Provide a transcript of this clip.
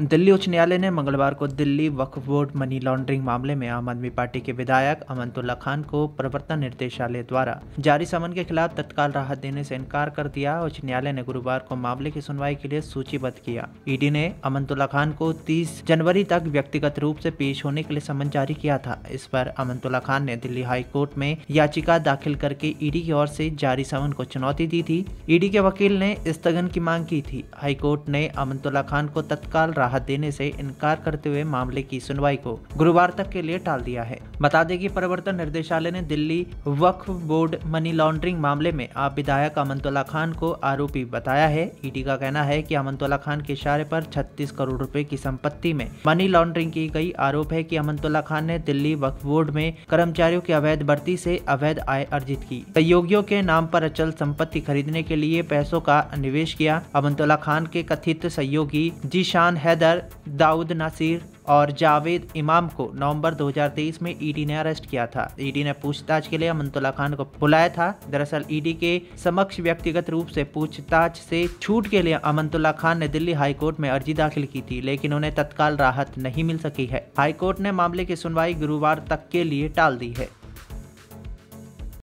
दिल्ली उच्च न्यायालय ने मंगलवार को Delhi Waqf board money laundering मामले में आम आदमी पार्टी के विधायक अमंतुल्ला खान को प्रवर्तन निर्देशालय द्वारा जारी समन के खिलाफ तत्काल राहत देने से इनकार कर दिया उच्च न्यायालय ने गुरुवार को मामले की सुनवाई के लिए सूचीबद्ध किया ईडी ने अमंतुल्ला खान को तीस जनवरी तक व्यक्तिगत रूप से पेश होने के लिए समन जारी किया था इस पर अमंतुल्ला खान ने दिल्ली हाईकोर्ट में याचिका दाखिल करके ईडी की ओर से जारी समन को चुनौती दी थी ईडी के वकील ने स्थगन की मांग की थी हाईकोर्ट ने अमंतुल्ला खान को तत्काल राहत देने से इनकार करते हुए मामले की सुनवाई को गुरुवार तक के लिए टाल दिया है बता दें कि प्रवर्तन निदेशालय ने Delhi Waqf board money laundering मामले में आप विधायक अमनतुल्ला खान को आरोपी बताया है ईडी e का कहना है कि अमनतुल्ला खान के इशारे पर 36 करोड़ रुपए की संपत्ति में मनी लॉन्ड्रिंग की गई आरोप है कि अमनतुल्ला खान ने दिल्ली वक्फ बोर्ड में कर्मचारियों की अवैध भर्ती से अवैध आय अर्जित की सहयोगियों के नाम पर अचल संपत्ति खरीदने के लिए पैसों का निवेश किया अमनतुल्ला खान के कथित सहयोगी जीशान है हैदर दाऊद नासिर और जावेद इमाम को नवंबर 2023 में ईडी e ने अरेस्ट किया था ईडी e ने पूछताछ के लिए अमंतुल्ला खान को बुलाया था दरअसल ईडी e के समक्ष व्यक्तिगत रूप से पूछताछ से छूट के लिए अमंतुल्ला खान ने दिल्ली हाईकोर्ट में अर्जी दाखिल की थी लेकिन उन्हें तत्काल राहत नहीं मिल सकी है हाईकोर्ट ने मामले की सुनवाई गुरुवार तक के लिए टाल दी है